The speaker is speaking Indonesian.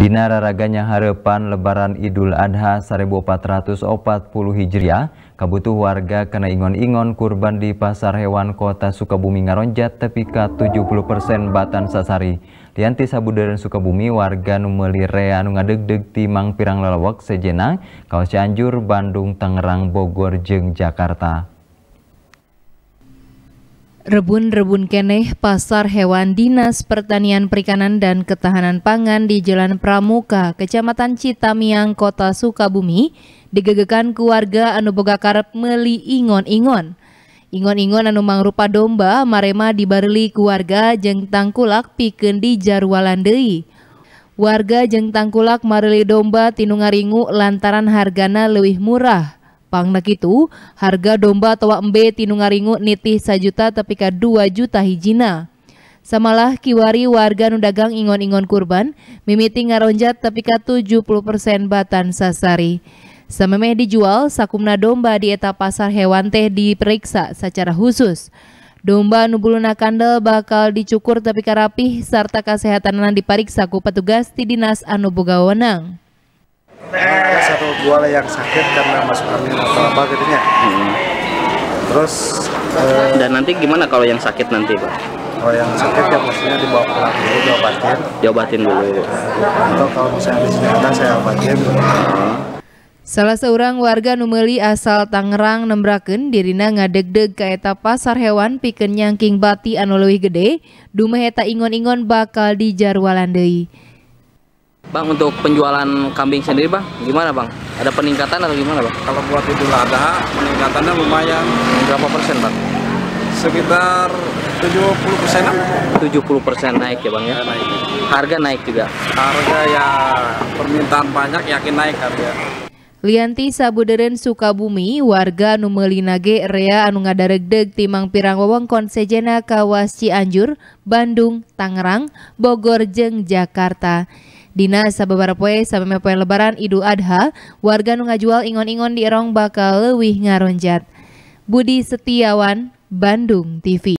Dina raraganya harapan lebaran Idul Adha 1440 Hijriah, kabutuh warga kena ingon-ingon kurban di pasar hewan kota Sukabumi ngaronjat ke 70% batan sasari. Lianti Sabudaran Sukabumi warga numeli rea nu anu ngadegdeg timang pirang lelawak sejenang. kawasan Cianjur, Bandung, Tangerang, Bogor, jeng Jakarta. Rebun-rebun keneh pasar hewan Dinas Pertanian Perikanan dan Ketahanan Pangan di Jalan Pramuka, Kecamatan Citamiang, Kota Sukabumi, digegekan keluarga anu boga karep meli ingon-ingon. Ingon-ingon anu mangrupa domba marema dibareli keluarga jeng tangkulak piken di jarwalan Warga jeng tangkulak mareli domba tinungaringu lantaran hargana lebih murah. Pangna itu harga domba atau embe tinungaringu nitih sajuta tepika dua juta hijina. Samalah kiwari warga nudagang ingon-ingon kurban, mimiti ngaronjat puluh 70% batan sasari. Samemeh dijual, sakumna domba di eta pasar hewan teh diperiksa secara khusus. Domba nubuluna kandel bakal dicukur tapi karapih serta kesehatanan dipariksa ku petugas di dinas anu boga wenang. Eh, atau gua lah yang sakit karena masuk angin atau apa gitunya hmm. terus uh, dan nanti gimana kalau yang sakit nanti pak kalau yang sakit ya maksudnya dibawa pulang dulu diobatin diobatin dulu atau kalau misalnya di sini ada saya obatin hmm. Salah seorang warga Numeli asal Tangerang nembraken dirina ngadeg-deg ke eta pasar hewan pikeun nyangking bati anu leuwih gede, dumeh eta ingon-ingon bakal dijarwalan deui. Bang untuk penjualan kambing sendiri bang gimana bang? Ada peningkatan atau gimana bang? Kalau buat Idul Adha peningkatannya lumayan. Berapa persen bang? Sekitar 70 persen. 70 persen naik ya bang ya? Naik. Harga naik juga? Harga ya permintaan banyak yakin naik harga. Lianti Sabuderen Sukabumi, warga Numelinage Rea Anungadaregdeg, timang pirang wewengkon sejena kawas Cianjur, Bandung, Tangerang, Bogor Jeng, Jakarta. Dina sababara poe sabame poe lebaran Idul Adha, warga nu ngajual ingon-ingon di Erong bakal leuwih ngaronjat. Budi Setiawan, Bandung TV.